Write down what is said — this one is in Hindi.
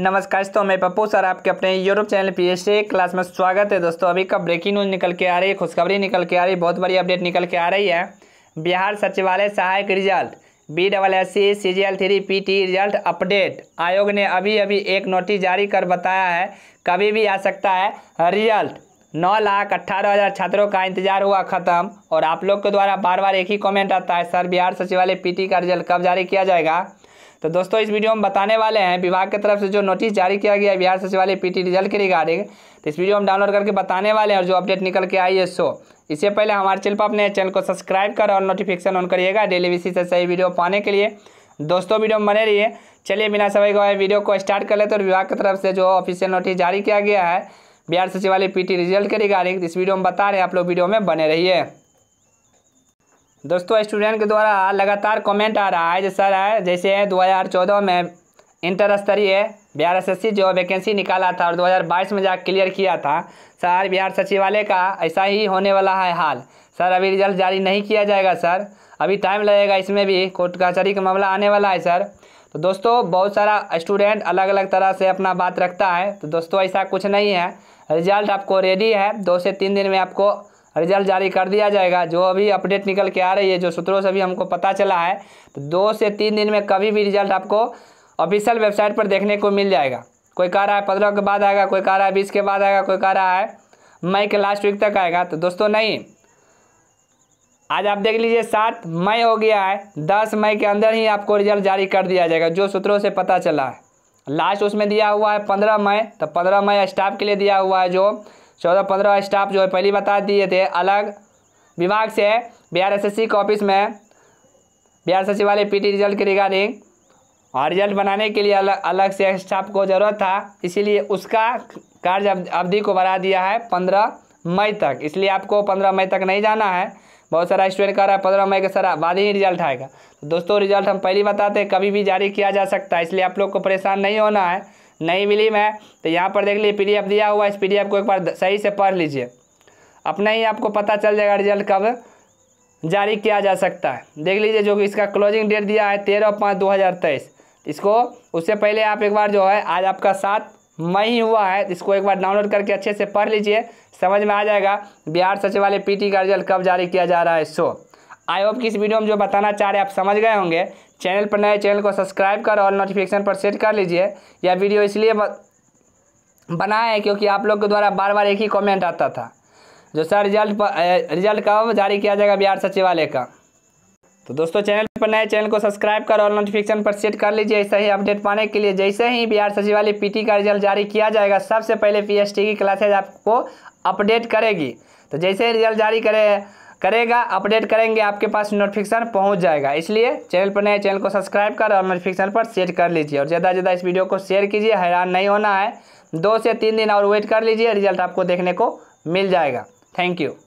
नमस्कार दोस्तों मैं पप्पू सर आपके अपने YouTube channel P S class में स्वागत है दोस्तों अभी का ब्रेकिंग न्यूज़ निकल के आ रही है खुशखबरी निकल के आ रही है बहुत बड़ी अपडेट निकल के आ रही है बिहार सचिवालय सहायक result B double S C C G L three P T result update आयोग ने अभी अभी एक नोटिस जारी कर बताया है कभी भी आ सकता है रिजल्ट नौ लाख अट्ठारह हज़ार छात्रों का इंतजार हुआ खत्म और आप लोग के द्वारा बार बार एक ही कमेंट आता है सर बिहार सचिवालय पीटी का रिजल्ट कब जारी किया जाएगा तो दोस्तों इस वीडियो में बताने वाले हैं विभाग की तरफ से जो नोटिस जारी किया गया है बिहार सचिवालय पीटी रिजल्ट के रिगार्डिंग तो इस वीडियो में डाउनलोड करके बताने वाले हैं और जो अपडेट निकल के आई है सो इससे पहले हमारे चैनल पर अपने चैनल को सब्सक्राइब कर और नोटिफिकेशन ऑन करिएगा डेली बेसिस से सही वीडियो पाने के लिए दोस्तों वीडियो में बने रहिए चलिए बिना समय गवाए वीडियो को स्टार्ट कर लेते और विभाग की तरफ से जो ऑफिशियल नोटिस जारी किया गया है बिहार सचिवालय टी रिजल्ट के रिगार्डिंग इस वीडियो में बता रहे हैं आप लोग वीडियो में बने रहिए दोस्तों स्टूडेंट के द्वारा लगातार कमेंट आ रहा है जैसे सर है जैसे दो हज़ार चौदह में इंटर स्तरीय बिहार एस जो वैकेंसी निकाला था और 2022 में जा क्लियर किया था सर बिहार सचिवालय का ऐसा ही होने वाला है हाल सर अभी रिजल्ट जारी नहीं किया जाएगा सर अभी टाइम लगेगा इसमें भी कोर्ट कचहरी का मामला आने वाला है सर तो दोस्तों बहुत सारा स्टूडेंट अलग अलग तरह से अपना बात रखता है तो दोस्तों ऐसा कुछ नहीं है रिजल्ट आपको रेडी है दो से तीन दिन में आपको रिजल्ट जारी कर दिया जाएगा जो अभी अपडेट निकल के आ रही है जो सूत्रों से भी हमको पता चला है तो दो से तीन दिन में कभी भी रिजल्ट आपको ऑफिशियल वेबसाइट पर देखने को मिल जाएगा कोई कह रहा है पंद्रह के बाद आएगा कोई कह रहा है बीस के बाद आएगा कोई कह रहा है मई के लास्ट वीक तक आएगा तो दोस्तों नहीं आज आप देख लीजिए सात मई हो गया है दस मई के अंदर ही आपको रिजल्ट जारी कर दिया जाएगा जो सूत्रों से पता चला है लास्ट उसमें दिया हुआ है पंद्रह मई तो पंद्रह मई स्टाफ के लिए दिया हुआ है जो चौदह पंद्रह स्टाफ जो है पहले बता तो दिए थे अलग विभाग से बिहार एसएससी के ऑफिस में बिहार सचिवालय पीटी रिजल्ट के रिगार्डिंग और रिजल्ट बनाने के लिए अलग अलग से स्टाफ को ज़रूरत था इसीलिए उसका कार्य अवधि को बढ़ा दिया है पंद्रह मई तक इसलिए आपको पंद्रह मई तक नहीं जाना है बहुत सारा स्टूडेंट कह रहा है पंद्रह मई के सारा बाद ही रिजल्ट आएगा तो दोस्तों रिजल्ट हम पहले बताते तो हैं कभी भी जारी किया जा सकता है इसलिए आप लोग को परेशान नहीं होना है नहीं मिली मैं तो यहाँ पर देख लीजिए पीडीएफ दिया हुआ इस पीडीएफ को एक बार सही से पढ़ लीजिए अपना ही आपको पता चल जाएगा रिजल्ट कब जारी किया जा सकता है देख लीजिए जो कि इसका क्लोजिंग डेट दिया है तेरह पाँच दो हज़ार तेईस इसको उससे पहले आप एक बार जो है आज आपका सात मई ही हुआ है इसको एक बार डाउनलोड करके अच्छे से पढ़ लीजिए समझ में आ जाएगा बिहार सचिवालय पीटी का रिजल्ट कब जारी किया जा रहा है सो आई होप कि इस वीडियो में जो बताना चाह रहे आप समझ गए होंगे चैनल पर नए चैनल को सब्सक्राइब कर और नोटिफिकेशन पर सेट कर लीजिए यह वीडियो इसलिए बनाए हैं क्योंकि आप लोग के द्वारा बार बार एक ही कमेंट आता था जो सर रिजल्ट रिजल्ट कब जारी किया जाएगा बिहार सचिवालय का तो दोस्तों चैनल पर नए चैनल को सब्सक्राइब कर और नोटिफिकेशन पर सेट कर लीजिए ऐसे ही अपडेट पाने के लिए जैसे ही बिहार सचिवालय पी का रिजल्ट जारी किया जाएगा सबसे पहले पी की क्लासेज आपको अपडेट करेगी तो जैसे ही रिजल्ट जारी करे करेगा अपडेट करेंगे आपके पास नोटिफिकेशन पहुंच जाएगा इसलिए चैनल पर नए चैनल को सब्सक्राइब कर और नोटिफिकेशन पर सेट कर लीजिए और ज़्यादा से ज़्यादा इस वीडियो को शेयर कीजिए हैरान नहीं होना है दो से तीन दिन और वेट कर लीजिए रिजल्ट आपको देखने को मिल जाएगा थैंक यू